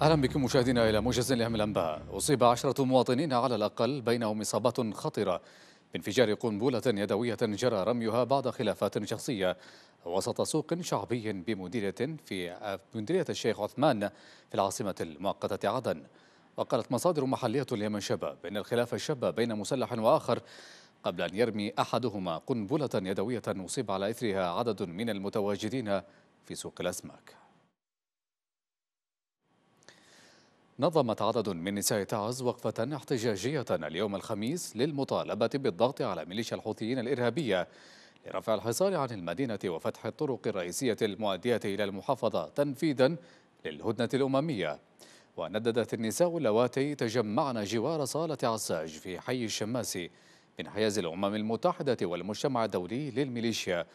اهلا بكم مشاهدينا الى موجز لاهم الانباء اصيب عشره مواطنين على الاقل بينهم اصابات خطيره بانفجار قنبله يدويه جرى رميها بعد خلافات شخصيه وسط سوق شعبي بمديريه في مديريه الشيخ عثمان في العاصمه المؤقته عدن وقالت مصادر محلية اليمن شباب إن الخلاف الشاب بين مسلح وآخر قبل أن يرمي أحدهما قنبلة يدوية أصيب على إثرها عدد من المتواجدين في سوق الأسماك نظمت عدد من نساء تعز وقفة احتجاجية اليوم الخميس للمطالبة بالضغط على ميليشيا الحوثيين الإرهابية لرفع الحصار عن المدينة وفتح الطرق الرئيسية المؤدية إلى المحافظة تنفيذا للهدنة الأممية ونددت النساء اللواتي تجمعن جوار صالة عساج في حي الشماسي من حيز الأمم المتحدة والمجتمع الدولي للميليشيا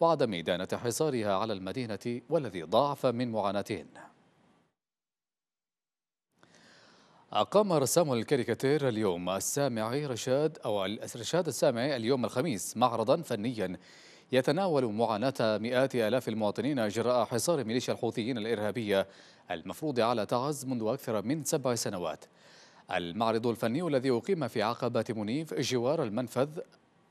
وعدم إدانة حصارها على المدينة والذي ضاعف من معاناتهن أقام رسام الكاريكاتير اليوم السامعي رشاد أو رشاد السامعي اليوم الخميس معرضا فنيا يتناول معاناة مئات آلاف المواطنين جراء حصار ميليشيا الحوثيين الإرهابية المفروض على تعز منذ أكثر من سبع سنوات المعرض الفني الذي أقيم في عقبة منيف جوار المنفذ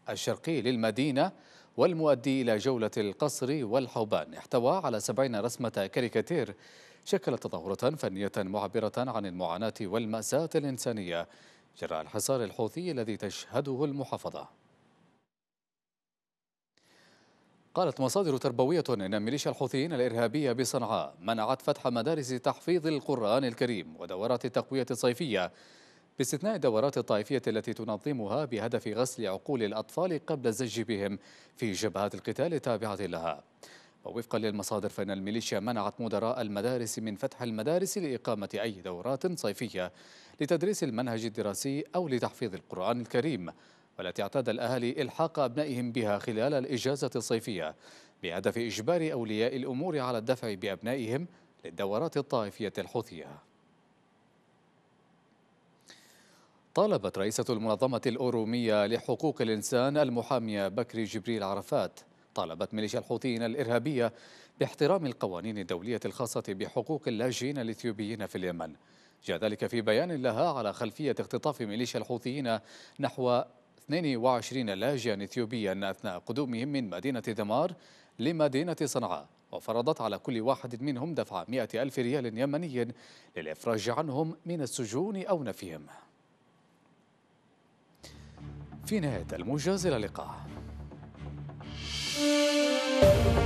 الشرقي للمدينة والمؤدي إلى جولة القصر والحوبان احتوى على سبعين رسمة كاريكاتير شكلت تظاهرة فنية معبرة عن المعاناة والمأساة الإنسانية جراء الحصار الحوثي الذي تشهده المحافظة قالت مصادر تربوية أن ميليشيا الحوثيين الإرهابية بصنعاء منعت فتح مدارس تحفيظ القرآن الكريم ودورات التقوية الصيفية باستثناء الدورات الطائفية التي تنظمها بهدف غسل عقول الأطفال قبل الزج بهم في جبهات القتال التابعة لها ووفقا للمصادر فإن الميليشيا منعت مدراء المدارس من فتح المدارس لإقامة أي دورات صيفية لتدريس المنهج الدراسي أو لتحفيظ القرآن الكريم والتي اعتاد الأهالي إلحاق أبنائهم بها خلال الإجازة الصيفية بهدف إجبار أولياء الأمور على الدفع بأبنائهم للدورات الطائفية الحوثية طالبت رئيسة المنظمة الأورومية لحقوق الإنسان المحامية بكري جبريل عرفات طالبت ميليشيا الحوثيين الإرهابية باحترام القوانين الدولية الخاصة بحقوق اللاجئين الإثيوبيين في اليمن جاء ذلك في بيان لها على خلفية اختطاف ميليشيا الحوثيين نحو 22 لاجئا إثيوبيا أثناء قدومهم من مدينة دمار لمدينة صنعاء وفرضت على كل واحد منهم دفع 100 ألف ريال يمني للإفراج عنهم من السجون أو نفيهم في نهاية الموجز إلى اللقاء